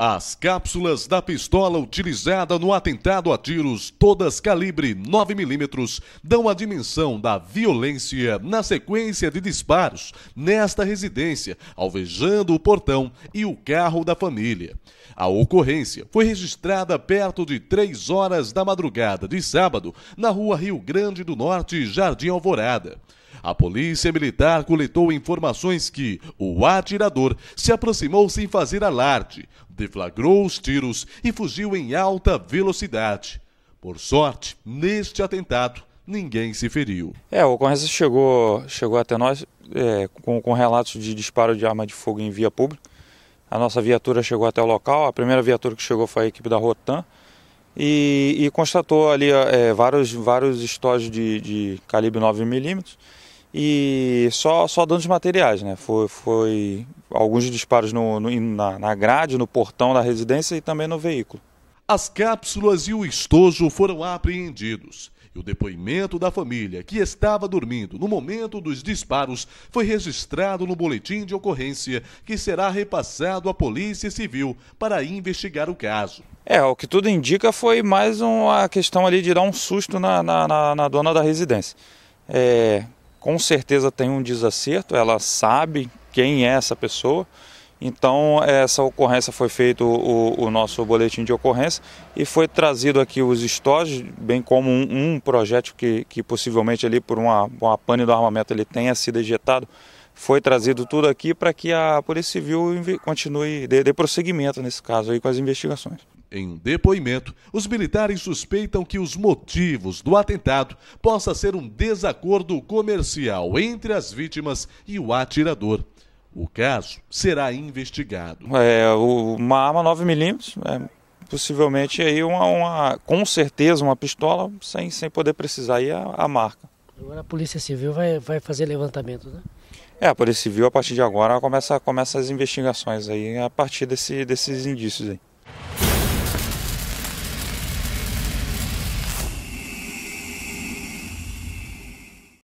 As cápsulas da pistola utilizada no atentado a tiros, todas calibre 9mm, dão a dimensão da violência na sequência de disparos nesta residência, alvejando o portão e o carro da família. A ocorrência foi registrada perto de 3 horas da madrugada de sábado, na rua Rio Grande do Norte, Jardim Alvorada. A polícia militar coletou informações que o atirador se aproximou sem fazer alarde, deflagrou os tiros e fugiu em alta velocidade. Por sorte, neste atentado, ninguém se feriu. É, o ocorrência chegou, chegou até nós é, com, com relatos de disparo de arma de fogo em via pública. A nossa viatura chegou até o local, a primeira viatura que chegou foi a equipe da Rotan, e, e constatou ali é, vários, vários estojos de, de calibre 9mm e só, só danos materiais, né? Foi, foi alguns disparos no, no na, na grade, no portão da residência e também no veículo. As cápsulas e o estojo foram apreendidos. E o depoimento da família, que estava dormindo no momento dos disparos, foi registrado no boletim de ocorrência, que será repassado à Polícia Civil para investigar o caso. É, o que tudo indica foi mais uma questão ali de dar um susto na, na, na, na dona da residência. É, com certeza tem um desacerto, ela sabe quem é essa pessoa. Então, essa ocorrência foi feito o, o, nosso boletim de ocorrência e foi trazido aqui os estojos, bem como um, um projétil que, que possivelmente ali por uma, uma pane do armamento ele tenha sido ejetado. Foi trazido tudo aqui para que a Polícia Civil continue, dê, dê prosseguimento nesse caso aí com as investigações. Em um depoimento, os militares suspeitam que os motivos do atentado possa ser um desacordo comercial entre as vítimas e o atirador. O caso será investigado. É, o, uma arma 9mm, é, possivelmente aí uma, uma, com certeza uma pistola, sem, sem poder precisar aí é a, a marca. Agora a Polícia Civil vai, vai fazer levantamento, né? É, a Polícia Civil a partir de agora começa, começa as investigações aí a partir desse, desses indícios aí.